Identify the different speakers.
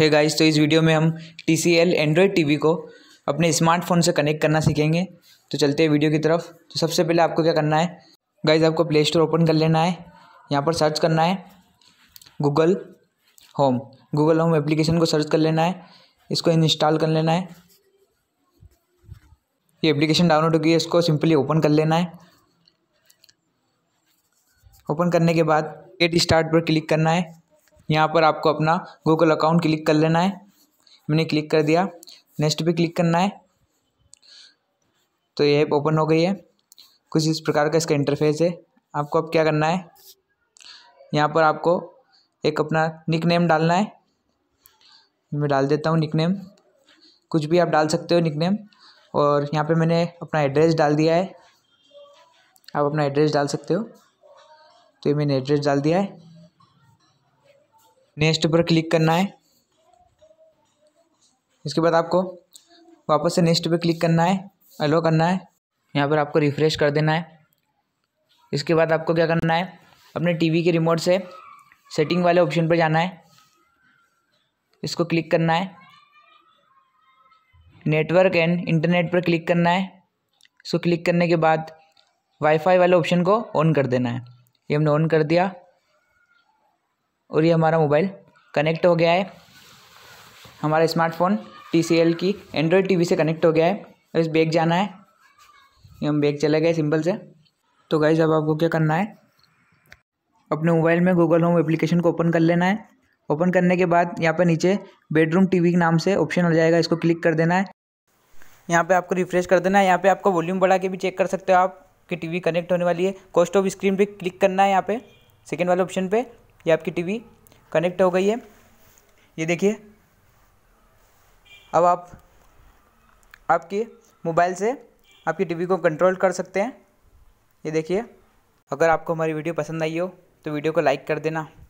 Speaker 1: है गाइस तो इस वीडियो में हम T C L android TV को अपने स्मार्टफोन से कनेक्ट करना सीखेंगे तो चलते हैं वीडियो की तरफ तो सबसे पहले आपको क्या करना है गाइज आपको प्ले स्टोर ओपन कर लेना है यहाँ पर सर्च करना है Google home Google home application को सर्च कर लेना है इसको इंस्टॉल कर लेना है ये एप्लीकेशन डाउनलोड हो गई है इसको सिंपली ओपन कर लेना है ओपन करने के बाद एट स्टार्ट पर क्लिक करना है यहाँ पर आपको अपना गूगल अकाउंट क्लिक कर लेना है मैंने क्लिक कर दिया नेक्स्ट पे क्लिक करना है तो ये ऐप ओपन हो गई है कुछ इस प्रकार का इसका इंटरफेस है आपको अब क्या करना है यहाँ पर आपको एक अपना निक नेम डालना है मैं डाल देता हूँ निक नेम कुछ भी आप डाल सकते हो निक नेम और यहाँ पे मैंने अपना एड्रेस डाल दिया है आप अपना एड्रेस डाल सकते हो तो ये मैंने एड्रेस डाल दिया है नेक्स्ट पर क्लिक करना है इसके बाद आपको वापस से नेक्स्ट पर क्लिक करना है अलो करना है यहाँ पर आपको रिफ़्रेश कर देना है इसके बाद आपको क्या करना है अपने टीवी के रिमोट से सेटिंग वाले ऑप्शन पर जाना है इसको क्लिक करना है नेटवर्क एंड इंटरनेट पर क्लिक करना है इसको क्लिक करने के बाद वाईफाई वाले ऑप्शन को ऑन कर देना है ये हमने ऑन कर दिया और ये हमारा मोबाइल कनेक्ट हो गया है हमारा स्मार्टफोन टी की एंड्रॉयड टी से कनेक्ट हो गया है इस बैग जाना है ये हम बैग चले गए सिंपल से तो गाइज अब आपको क्या करना है अपने मोबाइल में गूगल होम एप्लीकेशन को ओपन कर लेना है ओपन करने के बाद यहाँ पर नीचे बेडरूम वी के नाम से ऑप्शन आ जाएगा इसको क्लिक कर देना है यहाँ पे आपको रिफ्रेश कर देना है यहाँ पे आपको वॉल्यूम बढ़ा के भी चेक कर सकते हो आप कि टीवी कनेक्ट होने वाली है कॉस्ट ऑफ स्क्रीन पे क्लिक करना है यहाँ पे सेकंड वाले ऑप्शन पे ये आपकी टीवी कनेक्ट हो गई है ये देखिए अब आप आपके मोबाइल से आपकी टीवी को कंट्रोल कर सकते हैं ये देखिए अगर आपको हमारी वीडियो पसंद आई हो तो वीडियो को लाइक कर देना